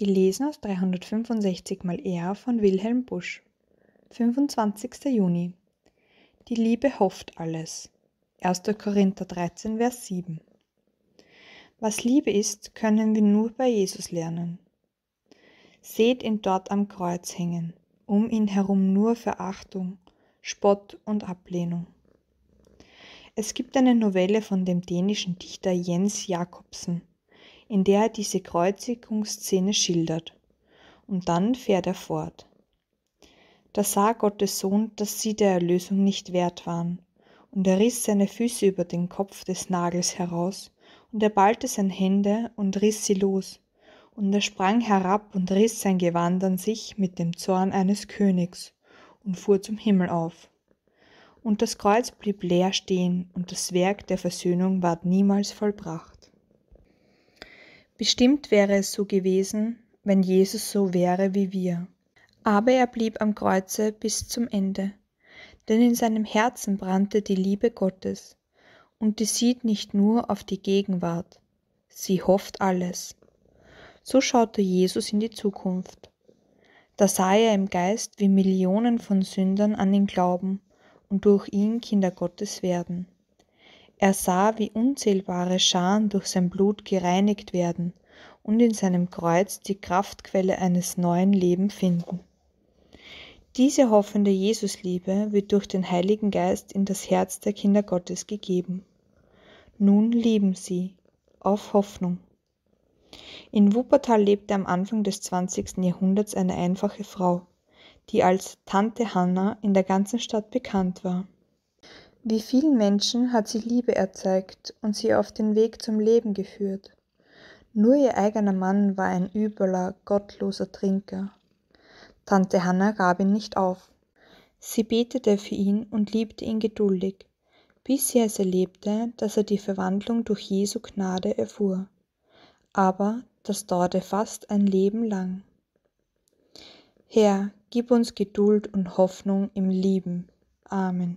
Gelesen aus 365 mal R von Wilhelm Busch. 25. Juni. Die Liebe hofft alles. 1. Korinther 13, Vers 7. Was Liebe ist, können wir nur bei Jesus lernen. Seht ihn dort am Kreuz hängen, um ihn herum nur Verachtung, Spott und Ablehnung. Es gibt eine Novelle von dem dänischen Dichter Jens Jakobsen, in der er diese Kreuzigungsszene schildert. Und dann fährt er fort. Da sah Gottes Sohn, dass sie der Erlösung nicht wert waren, und er riss seine Füße über den Kopf des Nagels heraus, und er ballte seine Hände und riss sie los, und er sprang herab und riss sein Gewand an sich mit dem Zorn eines Königs und fuhr zum Himmel auf. Und das Kreuz blieb leer stehen, und das Werk der Versöhnung ward niemals vollbracht. Bestimmt wäre es so gewesen, wenn Jesus so wäre wie wir. Aber er blieb am Kreuze bis zum Ende, denn in seinem Herzen brannte die Liebe Gottes, und die sieht nicht nur auf die Gegenwart, sie hofft alles. So schaute Jesus in die Zukunft. Da sah er im Geist, wie Millionen von Sündern an ihn glauben und durch ihn Kinder Gottes werden er sah, wie unzählbare Scharen durch sein Blut gereinigt werden und in seinem Kreuz die Kraftquelle eines neuen Lebens finden. Diese hoffende Jesusliebe wird durch den Heiligen Geist in das Herz der Kinder Gottes gegeben. Nun lieben sie auf Hoffnung. In Wuppertal lebte am Anfang des 20. Jahrhunderts eine einfache Frau, die als Tante Hanna in der ganzen Stadt bekannt war. Wie vielen Menschen hat sie Liebe erzeigt und sie auf den Weg zum Leben geführt. Nur ihr eigener Mann war ein übler, gottloser Trinker. Tante Hanna gab ihn nicht auf. Sie betete für ihn und liebte ihn geduldig, bis sie es erlebte, dass er die Verwandlung durch Jesu Gnade erfuhr. Aber das dauerte fast ein Leben lang. Herr, gib uns Geduld und Hoffnung im Lieben. Amen.